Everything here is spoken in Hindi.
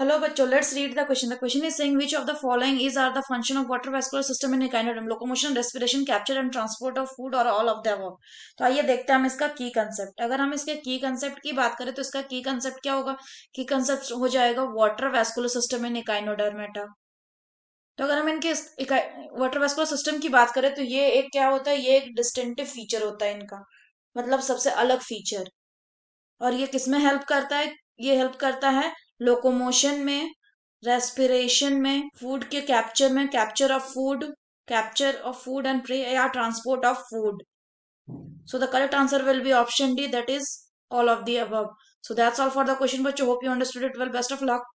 हेलो बच्चों let's read the question the question is saying which of the following is are the function of water vascular system in echinoderm locomotion respiration capture and transport of food और ऑल ऑफ द अबव तो आइए देखते हैं हम इसका की कंसेप्ट अगर हम इसके की कंसेप्ट की बात करें तो इसका की कंसेप्ट क्या होगा की कंसेप्ट हो जाएगा water vascular system in echinodermata तो अगर हम इनके वाटर वेस्कुलर सिस्टम की बात करें तो ये एक क्या होता है ये एक डिस्टिंक्टिव फीचर होता है इनका मतलब सबसे अलग फीचर और ये किसमें हेल्प करता है ये हेल्प करता है लोकोमोशन में रेस्पिरेशन में फूड के कैप्चर में capture of food capture of food and prey या transport of food so the correct answer will be option D that is all of the above so that's all for the question बच्चों hope you understood it well best of luck